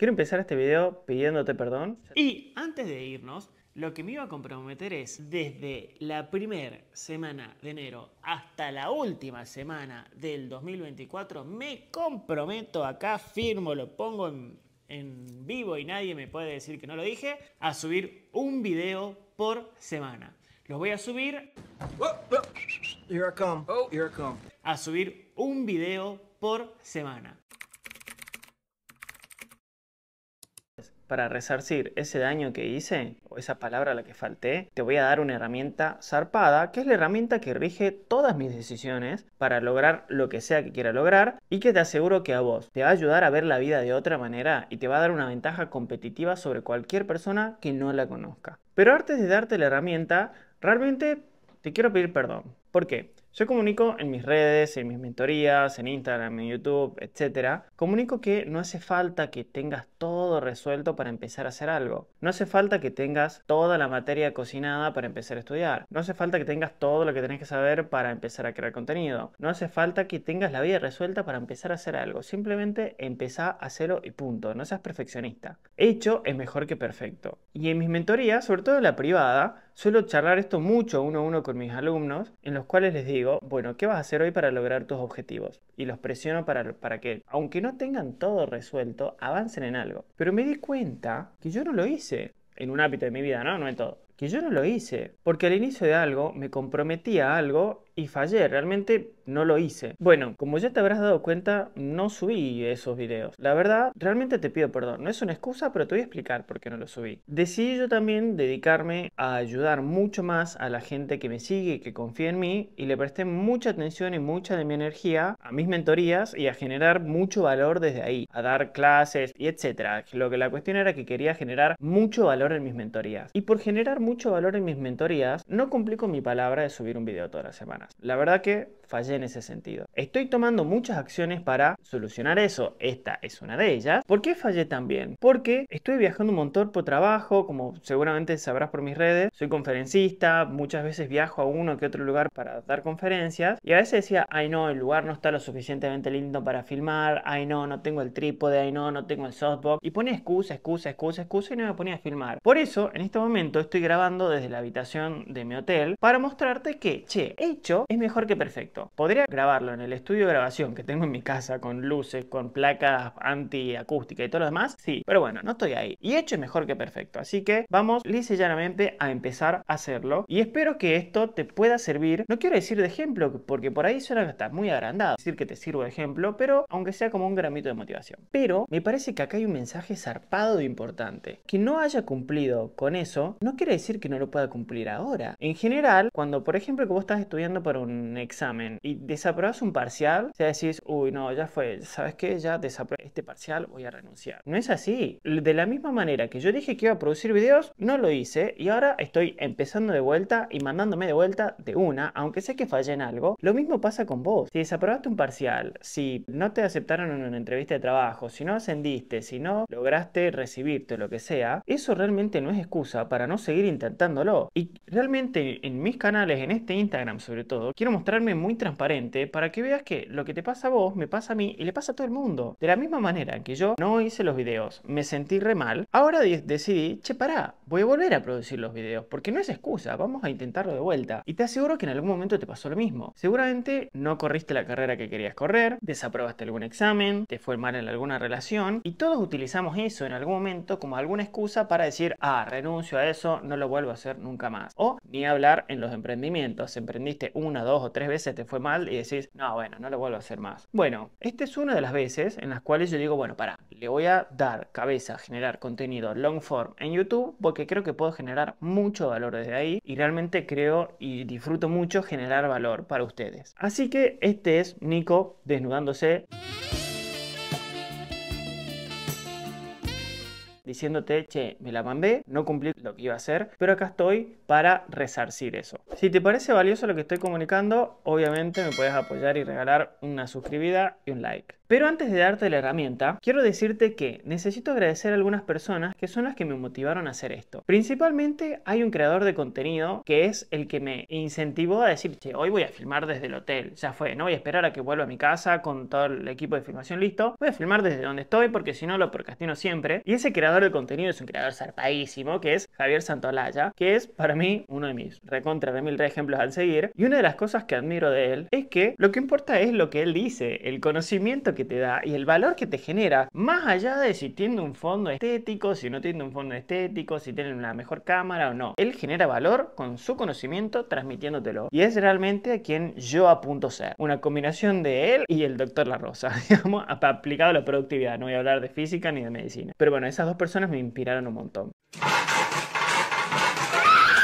Quiero empezar este video pidiéndote perdón. Y antes de irnos, lo que me iba a comprometer es desde la primera semana de enero hasta la última semana del 2024, me comprometo acá, firmo, lo pongo en, vivo y nadie me puede decir que no lo dije, a subir un video por semana. Los voy a subir. Oh, oh. Here come. here oh. come. A subir un video por semana. para resarcir ese daño que hice o esa palabra a la que falté, te voy a dar una herramienta zarpada, que es la herramienta que rige todas mis decisiones para lograr lo que sea que quiera lograr y que te aseguro que a vos te va a ayudar a ver la vida de otra manera y te va a dar una ventaja competitiva sobre cualquier persona que no la conozca. Pero antes de darte la herramienta, realmente te quiero pedir perdón. ¿Por qué? Yo comunico en mis redes, en mis mentorías, en Instagram, en YouTube, etc. Comunico que no hace falta que tengas todo resuelto para empezar a hacer algo. No hace falta que tengas toda la materia cocinada para empezar a estudiar. No hace falta que tengas todo lo que tenés que saber para empezar a crear contenido. No hace falta que tengas la vida resuelta para empezar a hacer algo. Simplemente empezá a hacerlo y punto. No seas perfeccionista. Hecho es mejor que perfecto. Y en mis mentorías, sobre todo en la privada, suelo charlar esto mucho uno a uno con mis alumnos, en los cuales les digo, bueno, ¿qué vas a hacer hoy para lograr tus objetivos? Y los presiono para, para que, aunque no tengan todo resuelto, avancen en algo. Pero me di cuenta que yo no lo hice en un ámbito de mi vida, ¿no? No en todo. Que yo no lo hice, porque al inicio de algo me comprometía a algo y fallé, realmente no lo hice. Bueno, como ya te habrás dado cuenta, no subí esos videos. La verdad, realmente te pido perdón, no es una excusa, pero te voy a explicar por qué no lo subí. Decidí yo también dedicarme a ayudar mucho más a la gente que me sigue que confía en mí y le presté mucha atención y mucha de mi energía a mis mentorías y a generar mucho valor desde ahí, a dar clases y etcétera. Lo que la cuestión era que quería generar mucho valor en mis mentorías. Y por generar mucho valor en mis mentorías, no cumplí con mi palabra de subir un video toda la semana. La verdad que fallé en ese sentido. Estoy tomando muchas acciones para solucionar eso. Esta es una de ellas. ¿Por qué fallé también? Porque estoy viajando un montón por trabajo, como seguramente sabrás por mis redes. Soy conferencista, muchas veces viajo a uno que otro lugar para dar conferencias. Y a veces decía, ay no, el lugar no está lo suficientemente lindo para filmar. Ay no, no tengo el trípode. Ay no, no tengo el softbox. Y pone excusa, excusa, excusa, excusa y no me ponía a filmar. Por eso, en este momento estoy grabando desde la habitación de mi hotel para mostrarte que, che, hecho es mejor que perfecto. Podría grabarlo en el estudio de grabación que tengo en mi casa con luces, con placas antiacústica y todo lo demás. Sí, pero bueno, no estoy ahí. Y hecho es mejor que perfecto. Así que vamos lisa y llanamente a empezar a hacerlo. Y espero que esto te pueda servir. No quiero decir de ejemplo, porque por ahí suena que estás muy agrandado. Decir que te sirvo de ejemplo, pero aunque sea como un gramito de motivación. Pero me parece que acá hay un mensaje zarpado e importante. Que no haya cumplido con eso, no quiere decir que no lo pueda cumplir ahora. En general, cuando por ejemplo que vos estás estudiando para un examen, y desaprobas un parcial, o sea, decís, uy, no, ya fue, ¿sabes qué? Ya desaprobé este parcial, voy a renunciar. No es así. De la misma manera que yo dije que iba a producir videos, no lo hice y ahora estoy empezando de vuelta y mandándome de vuelta de una, aunque sé que fallé en algo. Lo mismo pasa con vos. Si desaprobaste un parcial, si no te aceptaron en una entrevista de trabajo, si no ascendiste, si no lograste recibirte, lo que sea, eso realmente no es excusa para no seguir intentándolo. Y realmente en mis canales, en este Instagram sobre todo, quiero mostrarme muy transparente para que veas que lo que te pasa a vos me pasa a mí y le pasa a todo el mundo. De la misma manera que yo no hice los videos, me sentí re mal, ahora decidí, che, pará, voy a volver a producir los videos, porque no es excusa, vamos a intentarlo de vuelta. Y te aseguro que en algún momento te pasó lo mismo. Seguramente no corriste la carrera que querías correr, desaprobaste algún examen, te fue mal en alguna relación, y todos utilizamos eso en algún momento como alguna excusa para decir, ah, renuncio a eso, no lo vuelvo a hacer nunca más. O ni hablar en los emprendimientos, emprendiste una, dos o tres veces, te fue mal y decís, no, bueno, no lo vuelvo a hacer más. Bueno, esta es una de las veces en las cuales yo digo, bueno, para, le voy a dar cabeza a generar contenido long form en YouTube porque creo que puedo generar mucho valor desde ahí y realmente creo y disfruto mucho generar valor para ustedes. Así que este es Nico desnudándose. diciéndote, che, me la mandé, no cumplí lo que iba a hacer, pero acá estoy para resarcir eso. Si te parece valioso lo que estoy comunicando, obviamente me puedes apoyar y regalar una suscribida y un like. Pero antes de darte la herramienta, quiero decirte que necesito agradecer a algunas personas que son las que me motivaron a hacer esto. Principalmente hay un creador de contenido que es el que me incentivó a decir, che, hoy voy a filmar desde el hotel, ya fue, no voy a esperar a que vuelva a mi casa con todo el equipo de filmación listo, voy a filmar desde donde estoy porque si no lo procrastino siempre. Y ese creador de contenido es un creador zarpadísimo que es Javier Santolaya, que es para mí uno de mis recontra de mil re ejemplos al seguir. Y una de las cosas que admiro de él es que lo que importa es lo que él dice, el conocimiento que te da y el valor que te genera, más allá de si tiene un fondo estético, si no tiene un fondo estético, si tiene una mejor cámara o no. Él genera valor con su conocimiento transmitiéndotelo. Y es realmente a quien yo apunto ser. Una combinación de él y el doctor La Rosa, digamos, aplicado a la productividad. No voy a hablar de física ni de medicina. Pero bueno, esas dos personas me inspiraron un montón.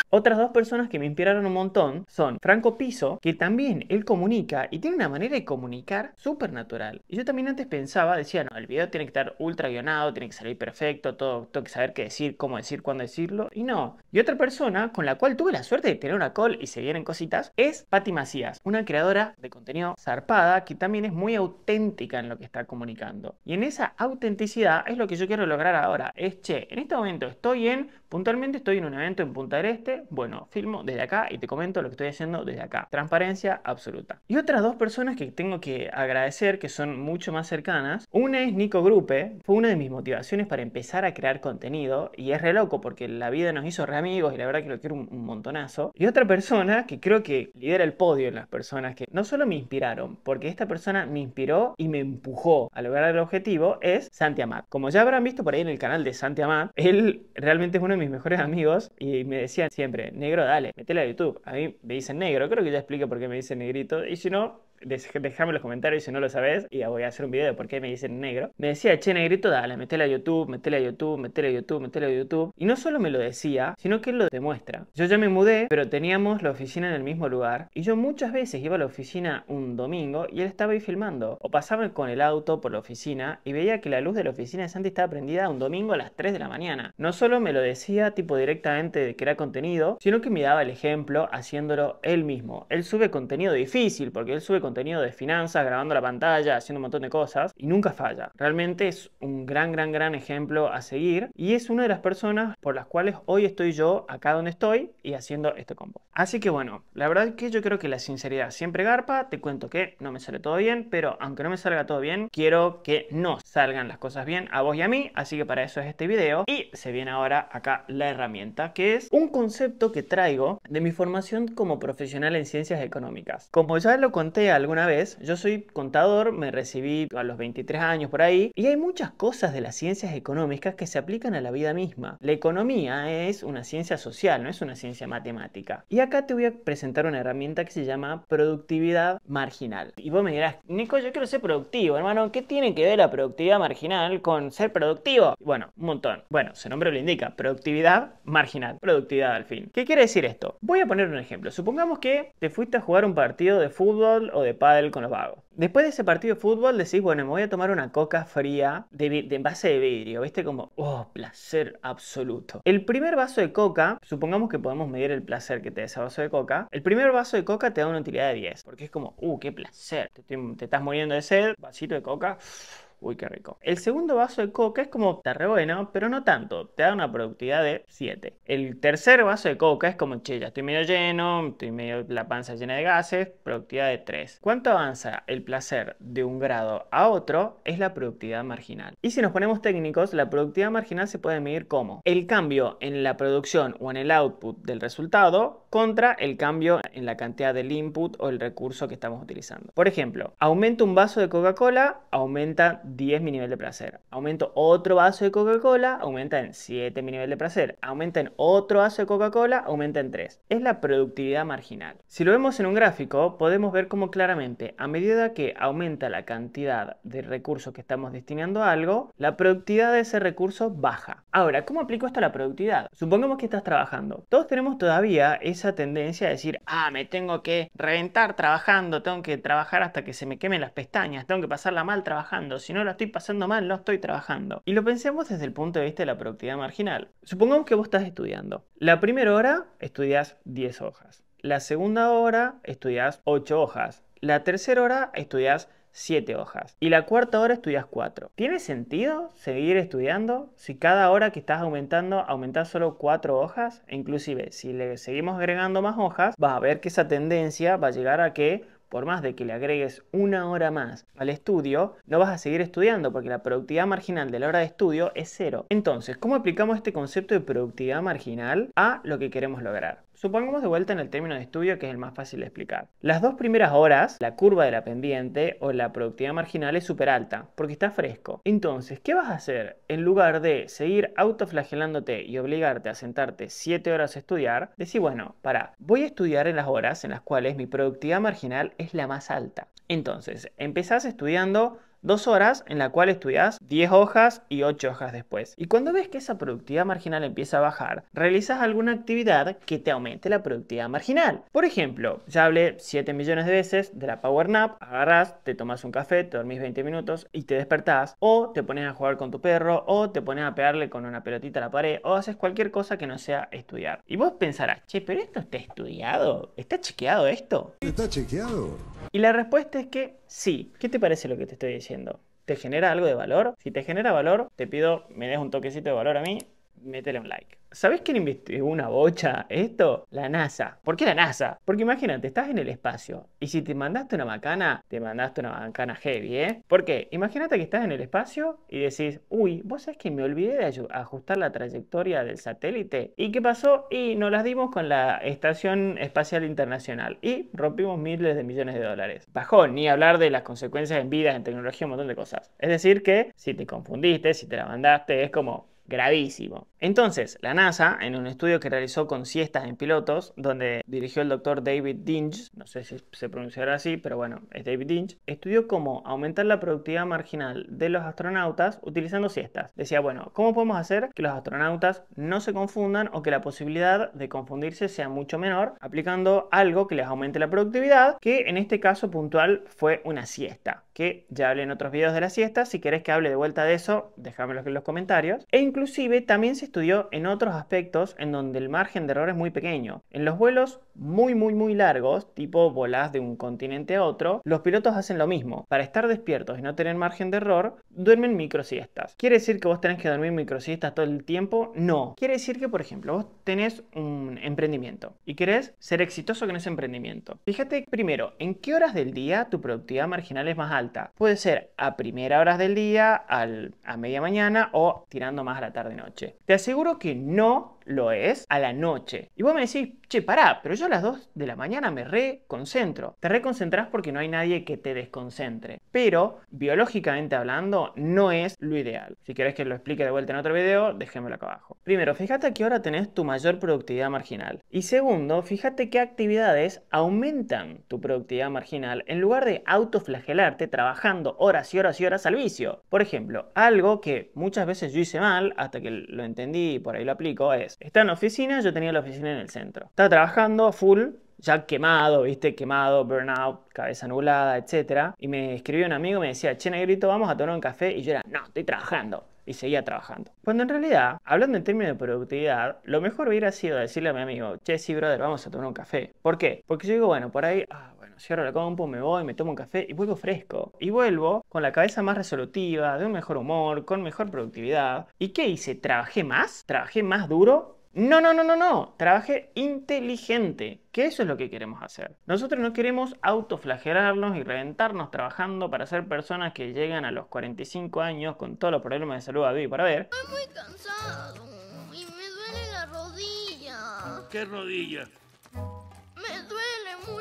Otras dos personas que me inspiraron un montón son Franco Piso, que también él comunica y tiene una manera de comunicar súper natural. Y yo también antes pensaba, decía, no, el video tiene que estar ultra guionado, tiene que salir perfecto, todo, tengo que saber qué decir, cómo decir, cuándo decirlo. Y no. Y otra persona con la cual tuve la suerte de tener una call y se vienen cositas es Patti Macías, una creadora de contenido zarpada que también es muy auténtica en lo que está comunicando. Y en esa autenticidad es lo que yo quiero lograr ahora. Es, che, en este momento estoy en, puntualmente estoy en un evento en Punta del Este, bueno, filmo desde acá y te comento lo que estoy haciendo desde acá. Transparencia absoluta. Y otras dos personas que tengo que agradecer, que son mucho más cercanas. Una es Nico Grupe, fue una de mis motivaciones para empezar a crear contenido y es re loco porque la vida nos hizo re amigos y la verdad que lo quiero un, montonazo. Y otra persona que creo que lidera el podio en las personas que no solo me inspiraron, porque esta persona me inspiró y me empujó a lograr el objetivo, es Santi Amat. Como ya habrán visto por ahí en el canal de Santi Amat, él realmente es uno de mis mejores amigos y me decía, siempre negro, dale, metela a YouTube. A mí me dicen negro, creo que ya explico por qué me dicen negrito. Y si no, déjame los comentarios si no lo sabes y voy a hacer un video de por qué me dicen negro. Me decía, che, negrito, dale, metele a YouTube, metele a YouTube, metele a YouTube, metele a YouTube. Y no solo me lo decía, sino que él lo demuestra. Yo ya me mudé, pero teníamos la oficina en el mismo lugar y yo muchas veces iba a la oficina un domingo y él estaba ahí filmando. O pasaba con el auto por la oficina y veía que la luz de la oficina de Santi estaba prendida un domingo a las 3 de la mañana. No solo me lo decía tipo directamente de que era contenido, sino que me daba el ejemplo haciéndolo él mismo. Él sube contenido difícil porque él sube contenido de finanzas, grabando la pantalla, haciendo un montón de cosas y nunca falla. Realmente es un gran, gran, gran ejemplo a seguir y es una de las personas por las cuales hoy estoy yo acá donde estoy y haciendo este combo. Así que bueno, la verdad es que yo creo que la sinceridad siempre garpa, te cuento que no me sale todo bien, pero aunque no me salga todo bien, quiero que no salgan las cosas bien a vos y a mí, así que para eso es este video y se viene ahora acá la herramienta que es un concepto que traigo de mi formación como profesional en ciencias económicas. Como ya lo conté alguna vez, yo soy contador, me recibí a los 23 años por ahí, y hay muchas cosas de las ciencias económicas que se aplican a la vida misma. La economía es una ciencia social, no es una ciencia matemática. Y acá te voy a presentar una herramienta que se llama productividad marginal. Y vos me dirás, Nico, yo quiero ser productivo, hermano, ¿qué tiene que ver la productividad marginal con ser productivo? Bueno, un montón. Bueno, su nombre lo indica, productividad marginal, productividad al fin. ¿Qué quiere decir esto? Voy a poner un ejemplo. Supongamos que te fuiste a jugar un partido de fútbol o de pádel con los vagos. Después de ese partido de fútbol decís, bueno, me voy a tomar una coca fría de, envase de vidrio, ¿viste? Como, oh, placer absoluto. El primer vaso de coca, supongamos que podemos medir el placer que te da ese vaso de coca, el primer vaso de coca te da una utilidad de 10, porque es como, uh, qué placer, te, estás muriendo de sed, vasito de coca, Uy, qué rico. El segundo vaso de coca es como está re bueno, pero no tanto. Te da una productividad de 7. El tercer vaso de coca es como, che, ya estoy medio lleno, estoy medio la panza llena de gases, productividad de 3. ¿Cuánto avanza el placer de un grado a otro? Es la productividad marginal. Y si nos ponemos técnicos, la productividad marginal se puede medir como el cambio en la producción o en el output del resultado contra el cambio en la cantidad del input o el recurso que estamos utilizando. Por ejemplo, aumenta un vaso de Coca-Cola, aumenta 10 mi nivel de placer. Aumento otro vaso de Coca-Cola, aumenta en 7 mi nivel de placer. Aumenta en otro vaso de Coca-Cola, aumenta en 3. Es la productividad marginal. Si lo vemos en un gráfico, podemos ver cómo claramente a medida que aumenta la cantidad de recursos que estamos destinando a algo, la productividad de ese recurso baja. Ahora, ¿cómo aplico esto a la productividad? Supongamos que estás trabajando. Todos tenemos todavía esa tendencia a decir, ah, me tengo que reventar trabajando, tengo que trabajar hasta que se me quemen las pestañas, tengo que pasarla mal trabajando, no la estoy pasando mal, no estoy trabajando. Y lo pensemos desde el punto de vista de la productividad marginal. Supongamos que vos estás estudiando. La primera hora estudias 10 hojas. La segunda hora estudias 8 hojas. La tercera hora estudias 7 hojas. Y la cuarta hora estudias 4. ¿Tiene sentido seguir estudiando si cada hora que estás aumentando aumentas solo 4 hojas? inclusive si le seguimos agregando más hojas, vas a ver que esa tendencia va a llegar a que por más de que le agregues una hora más al estudio, no vas a seguir estudiando porque la productividad marginal de la hora de estudio es cero. Entonces, ¿cómo aplicamos este concepto de productividad marginal a lo que queremos lograr? Supongamos de vuelta en el término de estudio que es el más fácil de explicar. Las dos primeras horas, la curva de la pendiente o la productividad marginal es súper alta, porque está fresco. Entonces, ¿qué vas a hacer? En lugar de seguir autoflagelándote y obligarte a sentarte 7 horas a estudiar, decís bueno, para, voy a estudiar en las horas en las cuales mi productividad marginal es la más alta. Entonces, empezás estudiando Dos horas en la cual estudias 10 hojas y 8 hojas después. Y cuando ves que esa productividad marginal empieza a bajar, realizas alguna actividad que te aumente la productividad marginal. Por ejemplo, ya hablé 7 millones de veces de la power nap, agarras, te tomas un café, te dormís 20 minutos y te despertás, o te pones a jugar con tu perro, o te pones a pegarle con una pelotita a la pared, o haces cualquier cosa que no sea estudiar. Y vos pensarás, che, pero esto está estudiado, está chequeado esto. ¿Está chequeado? Y la respuesta es que sí. ¿Qué te parece lo que te estoy diciendo? ¿Te genera algo de valor? Si te genera valor, te pido, me des un toquecito de valor a mí métele un like. ¿Sabés quién investigó una bocha esto? La NASA. ¿Por qué la NASA? Porque imagínate, estás en el espacio y si te mandaste una macana, te mandaste una bacana heavy, ¿eh? ¿Por qué? imagínate que estás en el espacio y decís, uy, vos sabés que me olvidé de ajustar la trayectoria del satélite. ¿Y qué pasó? Y nos las dimos con la Estación Espacial Internacional y rompimos miles de millones de dólares. Bajó, ni hablar de las consecuencias en vidas, en tecnología, un montón de cosas. Es decir que si te confundiste, si te la mandaste, es como gravísimo. Entonces, la NASA, en un estudio que realizó con siestas en pilotos, donde dirigió el doctor David Dinge, no sé si se pronunciará así, pero bueno, es David Dinge, estudió cómo aumentar la productividad marginal de los astronautas utilizando siestas. Decía, bueno, ¿cómo podemos hacer que los astronautas no se confundan o que la posibilidad de confundirse sea mucho menor aplicando algo que les aumente la productividad, que en este caso puntual fue una siesta? que ya hablé en otros videos de la siesta. Si querés que hable de vuelta de eso, déjamelo en los comentarios. E inclusive también se estudió en otros aspectos en donde el margen de error es muy pequeño. En los vuelos muy muy muy largos, tipo volás de un continente a otro, los pilotos hacen lo mismo. Para estar despiertos y no tener margen de error, duermen micro siestas. ¿Quiere decir que vos tenés que dormir siestas todo el tiempo? No. Quiere decir que, por ejemplo, vos tenés un emprendimiento y querés ser exitoso con ese emprendimiento. Fíjate primero en qué horas del día tu productividad marginal es más alta Puede ser a primera horas del día, a media mañana o tirando más a la tarde-noche. Te aseguro que no lo es a la noche. Y vos me decís, che, pará, pero yo a las 2 de la mañana me reconcentro. Te reconcentrás porque no hay nadie que te desconcentre. Pero, biológicamente hablando, no es lo ideal. Si querés que lo explique de vuelta en otro video, déjémelo acá abajo. Primero, fíjate a qué hora tenés tu mayor productividad marginal. Y segundo, fíjate qué actividades aumentan tu productividad marginal en lugar de autoflagelarte trabajando horas y horas y horas al vicio. Por ejemplo, algo que muchas veces yo hice mal, hasta que lo entendí y por ahí lo aplico, es estaba en la oficina, yo tenía la oficina en el centro. Estaba trabajando a full, ya quemado, viste, quemado, burnout, cabeza nublada, etc. Y me escribió un amigo me decía, che, negrito, vamos a tomar un café. Y yo era, no, estoy trabajando. Y seguía trabajando. Cuando en realidad, hablando en términos de productividad, lo mejor hubiera sido decirle a mi amigo, che, sí, brother, vamos a tomar un café. ¿Por qué? Porque yo digo, bueno, por ahí, ah, cierro la compu, me voy, me tomo un café y vuelvo fresco. Y vuelvo con la cabeza más resolutiva, de un mejor humor, con mejor productividad. ¿Y qué hice? ¿Trabajé más? ¿Trabajé más duro? No, no, no, no, no. Trabajé inteligente, que eso es lo que queremos hacer. Nosotros no queremos autoflagelarnos y reventarnos trabajando para ser personas que llegan a los 45 años con todos los problemas de salud a vivir para ver. Estoy muy cansado y me duele la rodilla. ¿Qué rodilla?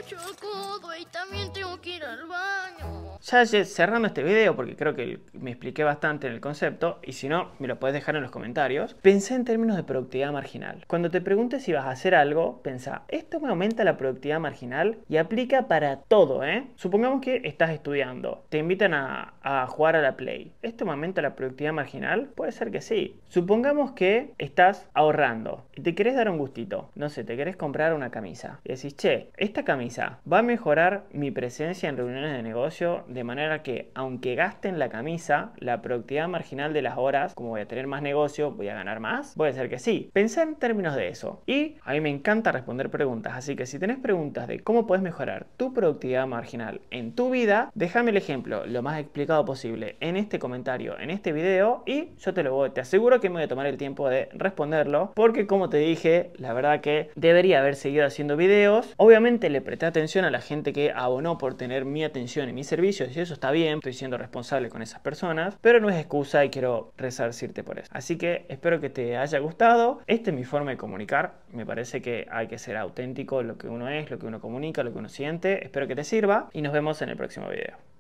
Yo codo y también tengo que ir al baño. Ya cerrando este video, porque creo que me expliqué bastante en el concepto, y si no, me lo puedes dejar en los comentarios, pensé en términos de productividad marginal. Cuando te preguntes si vas a hacer algo, pensá, ¿esto me aumenta la productividad marginal? Y aplica para todo, ¿eh? Supongamos que estás estudiando, te invitan a, a jugar a la Play. ¿Esto me aumenta la productividad marginal? Puede ser que sí. Supongamos que estás ahorrando y te querés dar un gustito. No sé, te querés comprar una camisa. Y decís, che, esta camisa va a mejorar mi presencia en reuniones de negocio de manera que aunque gasten la camisa, la productividad marginal de las horas, como voy a tener más negocio, voy a ganar más, puede ser que sí. Pensé en términos de eso. Y a mí me encanta responder preguntas, así que si tenés preguntas de cómo puedes mejorar tu productividad marginal en tu vida, déjame el ejemplo lo más explicado posible en este comentario, en este video y yo te lo voy, te aseguro que me voy a tomar el tiempo de responderlo porque como te dije, la verdad que debería haber seguido haciendo videos. Obviamente le presté atención a la gente que abonó por tener mi atención y mi servicio si y eso está bien, estoy siendo responsable con esas personas, pero no es excusa y quiero resarcirte por eso. Así que espero que te haya gustado. este es mi forma de comunicar. Me parece que hay que ser auténtico lo que uno es, lo que uno comunica, lo que uno siente. Espero que te sirva y nos vemos en el próximo video.